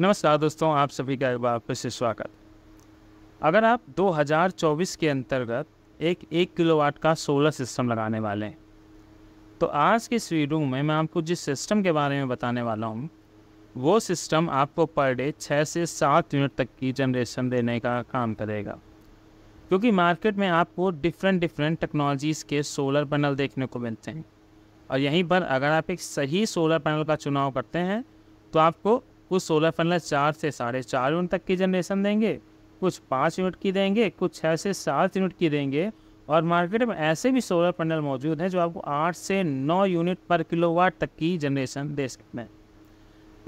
नमस्कार दोस्तों आप सभी का एक बार फिर से स्वागत अगर आप 2024 के अंतर्गत एक एक किलोवाट का सोलर सिस्टम लगाने वाले हैं तो आज के इस वीडियो में मैं आपको जिस सिस्टम के बारे में बताने वाला हूँ वो सिस्टम आपको पर डे छः से सात यूनिट तक की जनरेशन देने का काम करेगा क्योंकि मार्केट में आपको डिफरेंट डिफरेंट टेक्नोलॉजीज़ के सोलर पैनल देखने को मिलते हैं और यहीं पर अगर आप एक सही सोलर पैनल का चुनाव करते हैं तो आपको कुछ सोलर पैनल चार से साढ़े चार यूनिट तक की जनरेशन देंगे कुछ पाँच यूनिट की देंगे कुछ छः से सात यूनिट की देंगे और मार्केट में ऐसे भी सोलर पैनल मौजूद हैं जो आपको आठ से नौ यूनिट पर किलोवाट तक की जनरेशन दे सकते हैं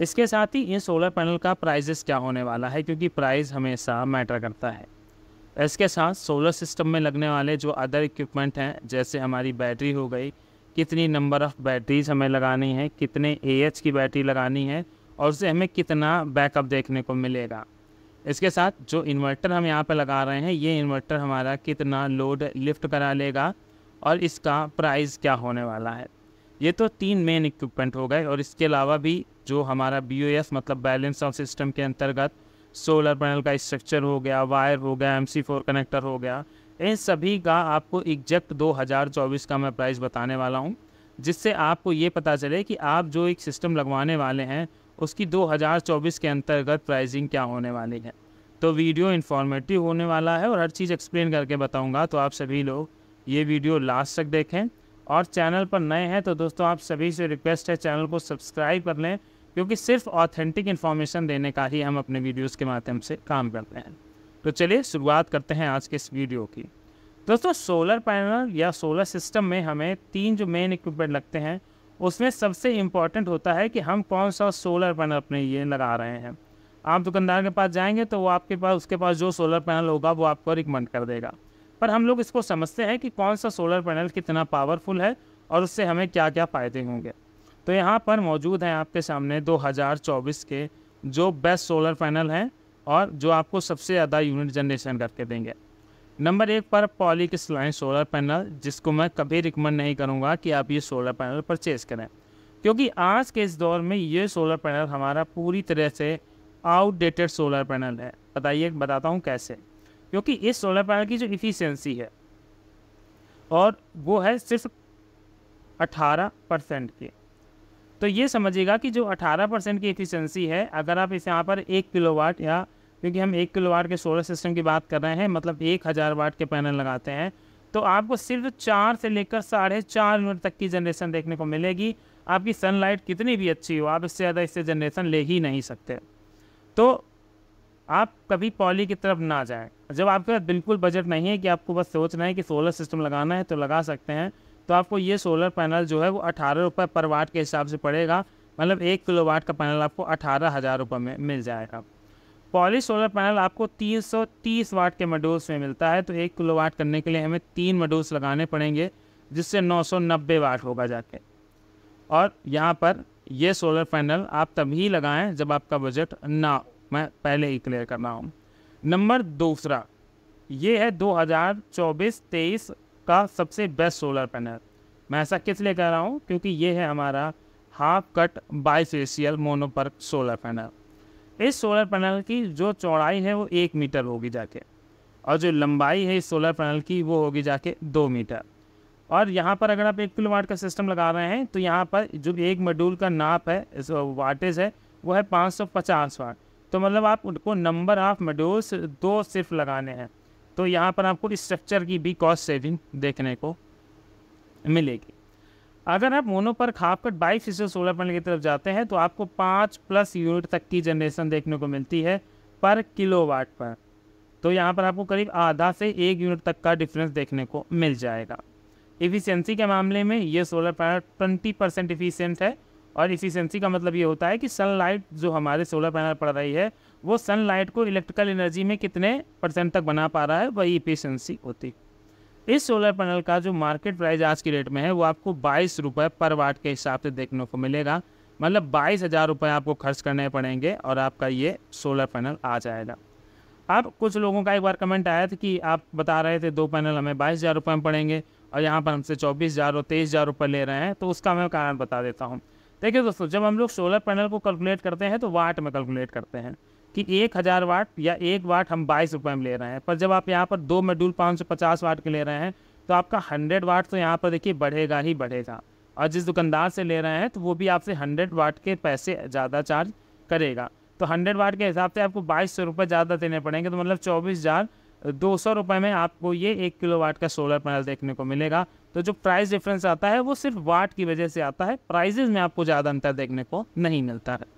इसके साथ ही इन सोलर पैनल का प्राइजेस क्या होने वाला है क्योंकि प्राइस हमेशा मैटर करता है इसके साथ सोलर सिस्टम में लगने वाले जो अदर इक्विपमेंट हैं जैसे हमारी बैटरी हो गई कितनी नंबर ऑफ़ बैटरीज हमें लगानी है कितने ए की बैटरी लगानी है और उससे हमें कितना बैकअप देखने को मिलेगा इसके साथ जो इन्वर्टर हम यहाँ पर लगा रहे हैं ये इन्वर्टर हमारा कितना लोड लिफ्ट करा लेगा और इसका प्राइस क्या होने वाला है ये तो तीन मेन इक्विपमेंट हो गए और इसके अलावा भी जो हमारा बी मतलब बैलेंस ऑफ सिस्टम के अंतर्गत सोलर पैनल का स्ट्रक्चर हो गया वायर हो गया एम कनेक्टर हो गया इन सभी का आपको एग्जैक्ट 2024 का मैं प्राइस बताने वाला हूँ जिससे आपको ये पता चले कि आप जो एक सिस्टम लगवाने वाले हैं उसकी 2024 के अंतर्गत प्राइसिंग क्या होने वाली है तो वीडियो इन्फॉर्मेटिव होने वाला है और हर चीज़ एक्सप्लेन करके बताऊंगा तो आप सभी लोग ये वीडियो लास्ट तक देखें और चैनल पर नए हैं तो दोस्तों आप सभी से रिक्वेस्ट है चैनल को सब्सक्राइब कर लें क्योंकि सिर्फ ऑथेंटिक इन्फॉर्मेशन देने का ही हम अपने वीडियोस के माध्यम से काम करते हैं तो चलिए शुरुआत करते हैं आज के इस वीडियो की दोस्तों सोलर पैनल या सोलर सिस्टम में हमें तीन जो मेन इक्विपमेंट लगते हैं उसमें सबसे इम्पॉर्टेंट होता है कि हम कौन सा सोलर पैनल अपने ये लगा रहे हैं आप दुकानदार के पास जाएंगे तो वो आपके पास उसके पास जो सोलर पैनल होगा वो आपको रिकमेंड कर देगा पर हम लोग इसको समझते हैं कि कौन सा सोलर पैनल कितना पावरफुल है और उससे हमें क्या क्या फ़ायदे होंगे तो यहाँ पर मौजूद हैं आपके सामने 2024 के जो बेस्ट सोलर पैनल हैं और जो आपको सबसे ज़्यादा यूनिट जनरेशन करके देंगे नंबर एक पर पॉलिक्स लाइन सोलर पैनल जिसको मैं कभी रिकमेंड नहीं करूँगा कि आप ये सोलर पैनल परचेज करें क्योंकि आज के इस दौर में ये सोलर पैनल हमारा पूरी तरह से आउटडेटेड सोलर पैनल है बताइए बताता हूँ कैसे क्योंकि इस सोलर पैनल की जो इफ़िशेंसी है और वो है सिर्फ 18 परसेंट की तो ये समझिएगा कि जो 18 परसेंट की इफ़िशेंसी है अगर आप इस यहाँ पर एक किलोवाट या क्योंकि हम एक किलो वाट के सोलर सिस्टम की बात कर रहे हैं मतलब एक हज़ार वाट के पैनल लगाते हैं तो आपको सिर्फ चार से लेकर साढ़े चार मिनट तक की जनरेशन देखने को मिलेगी आपकी सनलाइट कितनी भी अच्छी हो आप इससे ज़्यादा इससे जनरेशन ले ही नहीं सकते तो आप कभी पॉली की तरफ ना जाएं जब आपके पास बिल्कुल बजट नहीं है कि आपको बस सोचना है कि सोलर सिस्टम लगाना है तो लगा सकते हैं तो आपको ये सोलर पैनल जो है वो अठारह रुपये पर वाट के हिसाब से पड़ेगा मतलब एक किलो वाट का पैनल आपको अठारह हज़ार रुपये में मिल जाएगा पॉली सोलर पैनल आपको 330 वाट के मडोल्स में मिलता है तो एक किलो वाट करने के लिए हमें तीन मडोल्स लगाने पड़ेंगे जिससे 990 वाट होगा जाके और यहाँ पर यह सोलर पैनल आप तभी लगाएं जब आपका बजट ना मैं पहले ही क्लियर कर रहा हूँ नंबर दूसरा ये है 2024-23 का सबसे बेस्ट सोलर पैनल मैं ऐसा किस लिए कह रहा हूँ क्योंकि ये है हमारा half cut facial mono PERC solar panel इस सोलर पैनल की जो चौड़ाई है वो एक मीटर होगी जाके और जो लंबाई है इस सोलर पैनल की वो होगी जाके दो मीटर और यहाँ पर अगर आप एक किलो वाट का सिस्टम लगा रहे हैं तो यहाँ पर जो एक मॉड्यूल का नाप है इस वाटेज है वो है पाँच पचास वाट तो मतलब आप उनको नंबर ऑफ मॉड्यूल्स दो सिर्फ लगाने हैं तो यहाँ पर आपको स्ट्रक्चर की भी कॉस्ट सेविंग देखने को मिलेगी अगर आप mono PERC half cut bifacial solar panel की तरफ जाते हैं तो आपको पाँच प्लस यूनिट तक की जनरेशन देखने को मिलती है पर किलोवाट पर तो यहाँ पर आपको करीब आधा से एक यूनिट तक का डिफरेंस देखने को मिल जाएगा इफ़िशेंसी के मामले में ये solar panel twenty percent efficient है और इफ़िशेंसी का मतलब ये होता है कि सनलाइट जो हमारे सोलर पैनल पड़ रही है वो सनलाइट को इलेक्ट्रिकल एनर्जी में कितने परसेंट तक बना पा रहा है वही इफ़िशेंसी होती है इस सोलर पैनल का जो मार्केट प्राइस आज की रेट में है वो आपको बाईस रुपये पर वाट के हिसाब से देखने को मिलेगा मतलब बाईस हज़ार रुपये आपको खर्च करने पड़ेंगे और आपका ये सोलर पैनल आ जाएगा अब कुछ लोगों का एक बार कमेंट आया था कि आप बता रहे थे दो पैनल हमें बाईस हज़ार रुपये में पड़ेंगे और यहाँ पर हमसे चौबीस हज़ार और तेईस हज़ार रुपये ले रहे हैं तो उसका मैं कारण बता देता हूँ देखिए दोस्तों जब हम लोग सोलर पैनल को कैलकुलेट करते हैं तो वाट में कैलकुलेट करते हैं कि एक हज़ार वाट या एक वाट हम बाईस रुपये में ले रहे हैं पर जब आप यहाँ पर दो मॉड्यूल पाँच सौ पचास वाट के ले रहे हैं तो आपका हंड्रेड वाट तो यहाँ पर देखिए बढ़ेगा ही बढ़ेगा और जिस दुकानदार से ले रहे हैं तो वो भी आपसे हंड्रेड वाट के पैसे ज़्यादा चार्ज करेगा तो हंड्रेड वाट के हिसाब से आपको बाईस सौ रुपये ज़्यादा देने पड़ेंगे तो मतलब चौबीस हज़ार दो सौ रुपये में आपको ये एक किलो वाट का सोलर पैनल देखने को मिलेगा तो जो प्राइस डिफरेंस आता है वो सिर्फ वाट की वजह से आता है प्राइजेज में आपको ज़्यादा अंतर देखने को नहीं मिलता है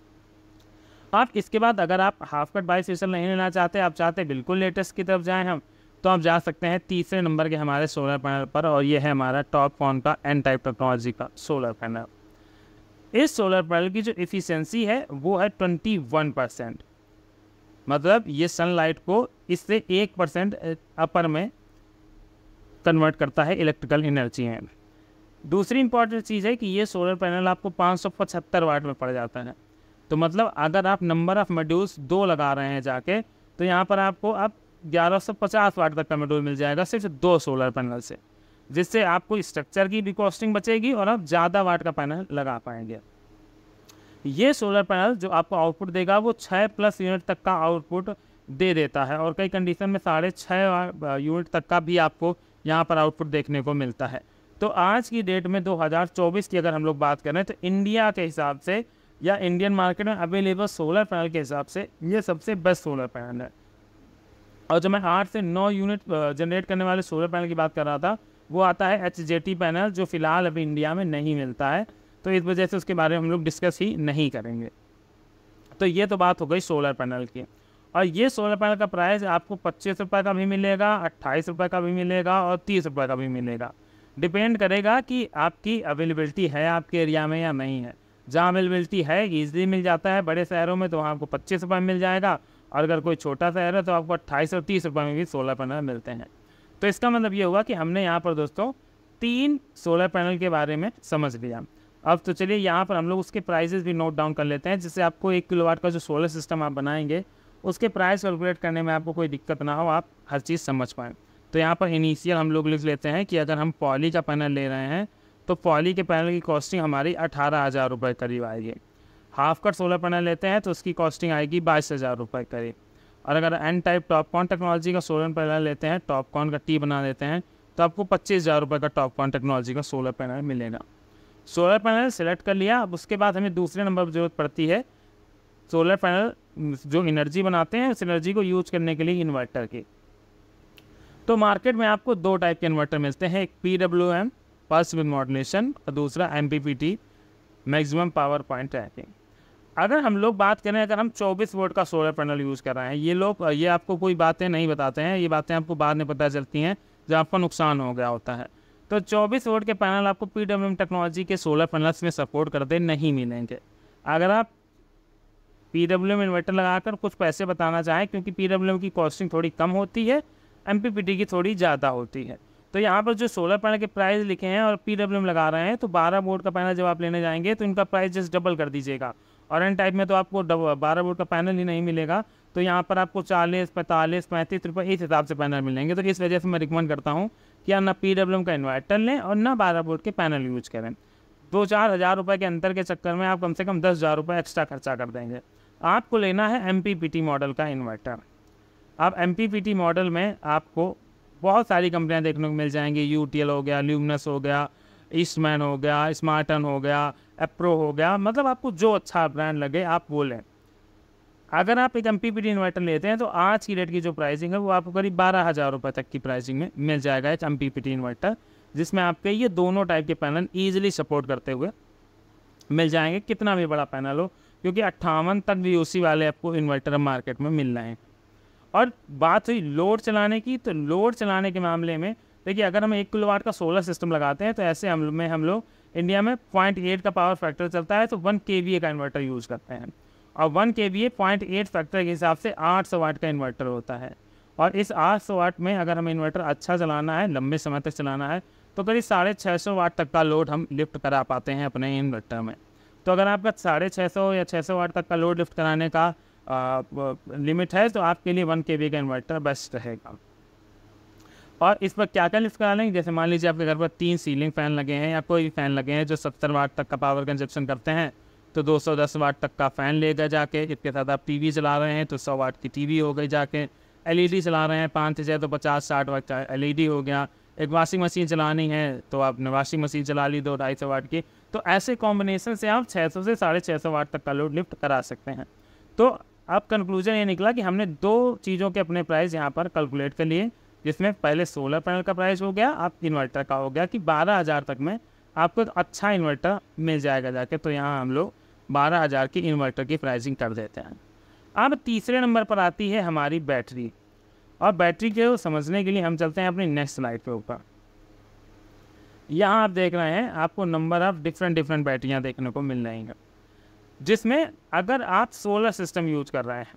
आप इसके बाद अगर आप हाफ कट बाई सीजन नहीं लेना चाहते आप चाहते बिल्कुल लेटेस्ट की तरफ जाएँ हम तो आप जा सकते हैं तीसरे नंबर के हमारे सोलर पैनल पर और ये है हमारा टॉप कॉन का एन टाइप टेक्नोलॉजी का सोलर पैनल इस सोलर पैनल की जो इफ़िशेंसी है वो है ट्वेंटी वन परसेंट मतलब ये सनलाइट को इससे एक परसेंट अपर में कन्वर्ट करता है इलेक्ट्रिकल एनर्जी में दूसरी इंपॉर्टेंट चीज़ है कि ये सोलर पैनल आपको पाँच सौ पचहत्तर वाट में पड़ जाता है तो मतलब अगर आप नंबर ऑफ़ मेड्यूल्स दो लगा रहे हैं जाके तो यहाँ पर आपको अब ग्यारह सौ पचास वाट तक का मेड्यूल मिल जाएगा सिर्फ दो सोलर पैनल से जिससे आपको स्ट्रक्चर की भी कॉस्टिंग बचेगी और आप ज़्यादा वाट का पैनल लगा पाएंगे ये सोलर पैनल जो आपको आउटपुट देगा वो छः प्लस यूनिट तक का आउटपुट दे देता है और कई कंडीशन में साढ़े छः यूनिट तक का भी आपको यहाँ पर आउटपुट देखने को मिलता है तो आज की डेट में 2024 की अगर हम लोग बात करें तो इंडिया के हिसाब से या इंडियन मार्केट में अवेलेबल सोलर पैनल के हिसाब से ये सबसे बेस्ट सोलर पैनल है और जो मैं आठ से नौ यूनिट जनरेट करने वाले सोलर पैनल की बात कर रहा था वो आता है एच पैनल जो फ़िलहाल अभी इंडिया में नहीं मिलता है तो इस वजह से उसके बारे में हम लोग डिस्कस ही नहीं करेंगे तो ये तो बात हो गई सोलर पैनल की और ये सोलर पैनल का प्राइस आपको पच्चीस रुपये का भी मिलेगा अट्ठाईस रुपये का भी मिलेगा और तीस रुपये का भी मिलेगा डिपेंड करेगा कि आपकी अवेलेबिलिटी है आपके एरिया में या नहीं है जहाँ मिल मिलती है ईजिली मिल जाता है बड़े शहरों में तो वहाँ आपको पच्चीस रुपये में मिल जाएगा और अगर कोई छोटा शहर है तो आपको अट्ठाईस और तीस रुपये में भी सोलर पैनल मिलते हैं तो इसका मतलब ये हुआ कि हमने यहाँ पर दोस्तों तीन सोलर पैनल के बारे में समझ लिया अब तो चलिए यहाँ पर हम लोग उसके प्राइजेज़ भी नोट डाउन कर लेते हैं जिससे आपको एक किलोवाट का जो सोलर सिस्टम आप बनाएंगे उसके प्राइस कैलकुलेट करने में आपको कोई दिक्कत ना हो आप हर चीज़ समझ पाएँ तो यहाँ पर इनिशियल हम लोग लिख लेते हैं कि अगर हम पॉली का पैनल ले रहे हैं तो पॉली के पैनल की कॉस्टिंग हमारी अठारह हज़ार रुपये करीब आएगी हाफ कट सोलर पैनल लेते हैं तो उसकी कॉस्टिंग आएगी बाईस हज़ार रुपये करीब और अगर एन टाइप टॉपकॉन टेक्नोलॉजी का सोलर पैनल लेते हैं टॉपकॉन का टी बना लेते हैं तो आपको पच्चीस हज़ार रुपये का टॉपकॉन टेक्नोलॉजी का सोलर पैनल मिलेगा सोलर पैनल सेलेक्ट कर लिया अब उसके बाद हमें दूसरे नंबर पर जरूरत पड़ती है सोलर पैनल जो एनर्जी बनाते हैं उस एनर्जी को यूज करने के लिए इन्वर्टर की तो मार्केट में आपको दो टाइप के इन्वर्टर मिलते हैं एक P W M first with moderation और दूसरा M P P T maximum power point tracking अगर हम लोग बात करें अगर हम 24 वोल्ट का सोलर पैनल यूज़ कर रहे हैं ये लोग ये आपको कोई बातें नहीं बताते हैं ये बातें आपको बाद में पता चलती हैं जब आपका नुकसान हो गया होता है तो 24 वोल्ट के पैनल आपको पी टेक्नोलॉजी के सोलर पैनल्स में सपोर्ट करते नहीं मिलेंगे अगर आप पी इन्वर्टर लगाकर कुछ पैसे बताना चाहें क्योंकि पी की कॉस्टिंग थोड़ी कम होती है एम की थोड़ी ज़्यादा होती है तो यहाँ पर जो सोलर पैनल के प्राइस लिखे हैं और पी लगा रहे हैं तो बारह बोर्ड का पैनल जब आप लेने जाएंगे तो इनका प्राइस जस्ट डबल कर दीजिएगा और एन टाइप में तो आपको बारह बोर्ड का पैनल ही नहीं मिलेगा तो यहाँ पर आपको चालीस पैंतालीस पैंतीस रुपये इस हिसाब से पैनल मिलेंगे तो इस वजह से मैं रिकमेंड करता हूँ कि आप ना पी का इन्वर्टर लें और ना बारह बोर्ड के पैनल यूज करें दो चार हज़ार रुपये के अंतर के चक्कर में आप कम से कम दस हज़ार रुपये एक्स्ट्रा खर्चा कर देंगे आपको लेना है एम मॉडल का इन्वर्टर आप एम मॉडल में आपको बहुत सारी कंपनियाँ देखने को मिल जाएंगी यू हो गया ल्यूमिनस हो गया ईस्टमैन हो गया स्मार्टन हो गया एप्रो हो गया मतलब आपको जो अच्छा ब्रांड लगे आप वो लें अगर आप एक एम पी इन्वर्टर लेते हैं तो आज की रेट की जो प्राइसिंग है वो आपको करीब बारह हज़ार रुपये तक की प्राइसिंग में मिल जाएगा एक एम पी इन्वर्टर जिसमें आपके ये दोनों टाइप के पैनल ईजिली सपोर्ट करते हुए मिल जाएंगे कितना भी बड़ा पैनल हो क्योंकि अट्ठावन तक भी उसी वाले आपको इन्वर्टर मार्केट में मिल रहे हैं और बात हुई लोड चलाने की तो लोड चलाने के मामले में देखिए अगर हम एक किलो का सोलर सिस्टम लगाते हैं तो ऐसे हम में हम लोग इंडिया में पॉइंट एट का पावर फैक्टर चलता है तो वन के वी ए का इन्वर्टर यूज़ करते हैं और one K V A point eight factor के हिसाब से आठ सौ वाट का इन्वर्टर होता है और इस आठ सौ वाट में अगर हमें इन्वर्टर अच्छा चलाना है लंबे समय तक चलाना है तो करीब साढ़े छः सौ वाट तक का लोड हम लिफ्ट करा पाते हैं अपने इन्वर्टर में तो अगर आपका साढ़े छः सौ या छः सौ वाट तक का लोड लिफ्ट कराने का लिमिट है तो आपके लिए वन के का इन्वर्टर बेस्ट रहेगा और इस पर क्या क्या लिफ्ट करा लेंगे जैसे मान लीजिए आपके घर पर तीन सीलिंग फैन लगे हैं या कोई भी फैन लगे हैं जो सत्तर वाट तक का पावर कंजप्शन करते हैं तो 210 वाट तक का फ़ैन लेगा जाके इसके साथ आप टीवी चला रहे हैं तो 100 वाट की टीवी हो गई जाके एलईडी चला e रहे हैं पाँच हज़ार तो पचास साठ वाट का एल e हो गया एक वॉशिंग मशीन चलानी है तो आपने वाशिंग मशीन चला ली दो ढाई सौ वाट की तो ऐसे कॉम्बिनेशन से आप 600 से साढ़े छः सौ वाट तक का लोड लिफ्ट करा सकते हैं तो अब कंक्लूजन ये निकला कि हमने दो चीज़ों के अपने प्राइस यहाँ पर कैलकुलेट कर लिए जिसमें पहले सोलर पैनल का प्राइस हो गया आप इन्वर्टर का हो गया कि बारह हज़ार तक में आपको अच्छा इन्वर्टर मिल जाएगा जाके तो यहाँ हम लोग बारह हज़ार की इन्वर्टर की प्राइसिंग कर देते हैं अब तीसरे नंबर पर आती है हमारी बैटरी और बैटरी के समझने के लिए हम चलते हैं अपनी नेक्स्ट स्लाइड के ऊपर यहाँ आप देख रहे हैं आपको नंबर ऑफ़ डिफरेंट डिफरेंट बैटरियाँ देखने को मिल जाएंगी जिसमें अगर आप सोलर सिस्टम यूज कर रहे हैं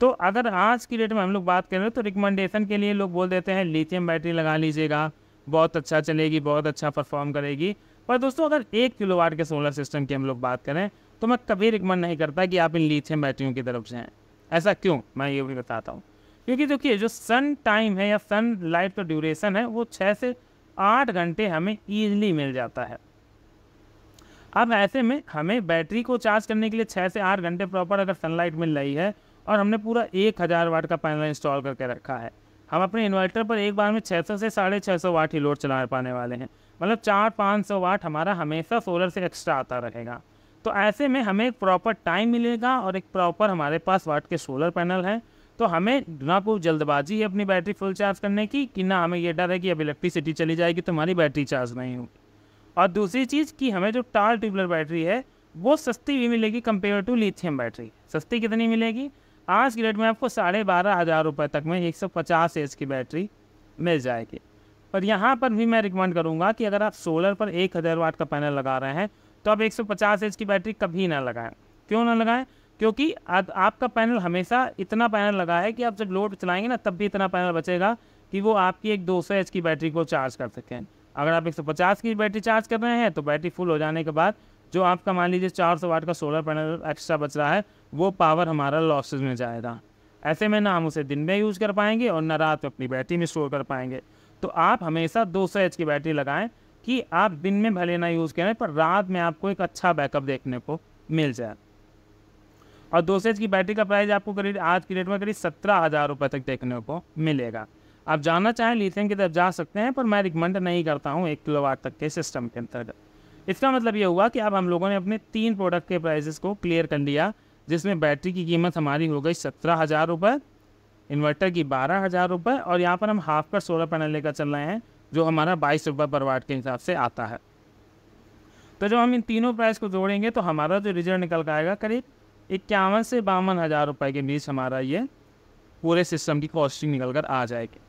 तो अगर आज की डेट में हम लोग बात करें तो रिकमेंडेशन के लिए लोग बोल देते हैं लिथियम बैटरी लगा लीजिएगा बहुत अच्छा चलेगी बहुत अच्छा परफॉर्म करेगी पर दोस्तों अगर एक किलो वाट के सोलर सिस्टम की हम लोग बात करें तो मैं कभी रिकमेंड नहीं करता कि आप इन लिथियम बैटरियों की तरफ से हैं ऐसा क्यों मैं ये भी बताता हूँ क्योंकि देखिए जो सन टाइम है या सन लाइट का ड्यूरेशन है वो छः से आठ घंटे हमें ईजिली मिल जाता है अब ऐसे में हमें बैटरी को चार्ज करने के लिए छः से आठ घंटे प्रॉपर अगर सनलाइट मिल रही है और हमने पूरा एक हज़ार वाट का पैनल इंस्टॉल करके रखा है हम अपने इन्वर्टर पर एक बार में 600 से साढ़े छः सौ वाट ही लोड चला पाने वाले हैं मतलब चार पाँच सौ वाट हमारा हमेशा सोलर से एक्स्ट्रा आता रहेगा तो ऐसे में हमें एक प्रॉपर टाइम मिलेगा और एक प्रॉपर हमारे पास वाट के सोलर पैनल हैं तो हमें ना कोई जल्दबाजी है अपनी बैटरी फुल चार्ज करने की कि ना हमें यह डर है कि अब इलेक्ट्रिसिटी चली जाएगी तो हमारी बैटरी चार्ज नहीं होगी और दूसरी चीज़ कि हमें जो टार ट्यूबलर बैटरी है वो सस्ती भी मिलेगी कंपेयर टू लिथियम बैटरी सस्ती कितनी मिलेगी आज की डेट में आपको साढ़े बारह हज़ार रुपये तक में एक सौ पचास एच की बैटरी मिल जाएगी पर यहाँ पर भी मैं रिकमेंड करूँगा कि अगर आप सोलर पर एक हज़ार वाट का पैनल लगा रहे हैं तो आप एक सौ पचास एच की बैटरी कभी ना लगाएं क्यों ना लगाएं क्योंकि आप, आपका पैनल हमेशा इतना पैनल लगा है कि आप जब लोड चलाएंगे ना तब भी इतना पैनल बचेगा कि वो आपकी एक दो सौ एच की बैटरी को चार्ज कर सकें अगर आप 150 की बैटरी चार्ज कर रहे हैं तो बैटरी फुल हो जाने के बाद जो आपका मान लीजिए 400 वाट का सोलर पैनल एक्स्ट्रा बच रहा है वो पावर हमारा लॉसेज में जाएगा ऐसे में ना हम उसे दिन में यूज़ कर पाएंगे और ना रात में अपनी बैटरी में स्टोर कर पाएंगे तो आप हमेशा दो सौ की बैटरी लगाएं कि आप दिन में भले ना यूज़ करें पर रात में आपको एक अच्छा बैकअप देखने को मिल जाए और दो सौ की बैटरी का प्राइस आपको करीब आज की डेट में करीब सत्रह हज़ार रुपये तक देखने को मिलेगा आप जाना चाहें लिथियम की तरफ जा सकते हैं पर मैं रिकमेंड नहीं करता हूँ एक किलो वाट तक के सिस्टम के अंतर्गत इसका मतलब ये हुआ कि अब हम लोगों ने अपने तीन प्रोडक्ट के प्राइजेस को क्लियर कर लिया जिसमें बैटरी की कीमत हमारी हो गई सत्रह हज़ार रुपये इन्वर्टर की बारह हज़ार रुपये और यहाँ पर हम हाफ पर सोलर पैनल लेकर चल रहे हैं जो हमारा बाईस रुपये पर वाट के हिसाब से आता है तो जब हम इन तीनों प्राइस को जोड़ेंगे तो हमारा जो रिजल्ट निकल कर आएगा करीब इक्यावन से बावन हज़ार रुपये के बीच हमारा ये पूरे सिस्टम की कॉस्टिंग निकल कर आ जाएगी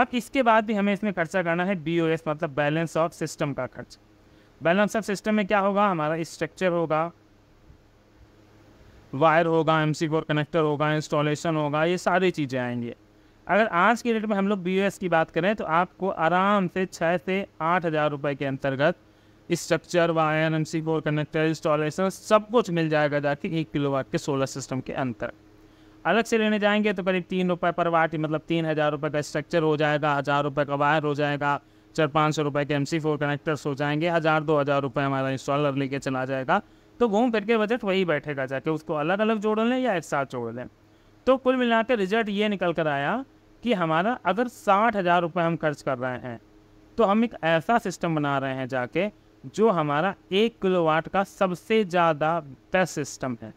अब इसके बाद भी हमें इसमें खर्चा करना है बी मतलब बैलेंस ऑफ सिस्टम का खर्च बैलेंस ऑफ सिस्टम में क्या होगा हमारा स्ट्रक्चर होगा वायर होगा एम सी कनेक्टर होगा इंस्टॉलेशन होगा ये सारी चीज़ें आएंगी अगर आज की डेट में हम लोग बी की बात करें तो आपको आराम से छः से आठ हज़ार रुपये के अंतर्गत structure wire M C connector installation सब कुछ मिल जाएगा जाके एक किलो वाट के सोलर सिस्टम के अंतर अलग से लेने जाएंगे तो करीब तीन रुपये पर वाट मतलब तीन हज़ार रुपये का स्ट्रक्चर हो जाएगा हज़ार रुपये का वायर हो जाएगा चार पाँच सौ रुपये के एम सी फोर कनेक्टर्स हो जाएंगे हज़ार दो हज़ार रुपये हमारा इंस्टॉलर लेके चला जाएगा तो घूम फिर के बजट वही बैठेगा जाके उसको अलग अलग जोड़ लें या एक साथ जोड़ लें तो कुल मिला के रिजल्ट ये निकल कर आया कि हमारा अगर साठ हज़ार रुपये हम खर्च कर रहे हैं तो हम एक ऐसा सिस्टम बना रहे हैं जाके जो हमारा एक किलो वाट का सबसे ज़्यादा बेस्ट सिस्टम है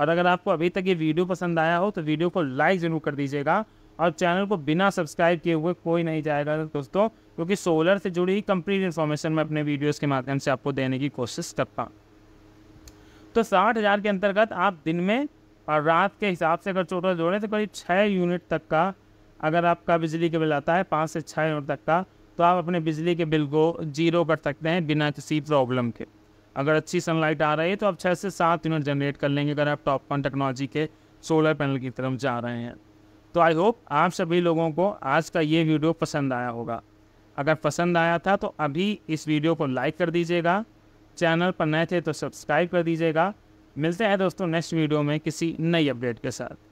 और अगर आपको अभी तक ये वीडियो पसंद आया हो तो वीडियो को लाइक ज़रूर कर दीजिएगा और चैनल को बिना सब्सक्राइब किए हुए कोई नहीं जाएगा दोस्तों क्योंकि सोलर से जुड़ी ही कंप्लीट इन्फॉर्मेशन मैं अपने वीडियोस के माध्यम से आपको देने की कोशिश करता हूँ तो साठ हज़ार के अंतर्गत आप दिन में और रात के हिसाब से अगर टोटल जोड़ें तो करीब छः यूनिट तक का अगर आपका बिजली का बिल आता है पाँच से छः यूनिट तक का तो आप अपने बिजली के बिल को जीरो कर सकते हैं बिना किसी प्रॉब्लम के अगर अच्छी सनलाइट आ रही है तो आप छः से सात यूनिट जनरेट कर लेंगे अगर आप टॉप वन टेक्नोलॉजी के सोलर पैनल की तरफ जा रहे हैं तो आई होप आप सभी लोगों को आज का ये वीडियो पसंद आया होगा अगर पसंद आया था तो अभी इस वीडियो को लाइक कर दीजिएगा चैनल पर नए थे तो सब्सक्राइब कर दीजिएगा मिलते हैं दोस्तों नेक्स्ट वीडियो में किसी नई अपडेट के साथ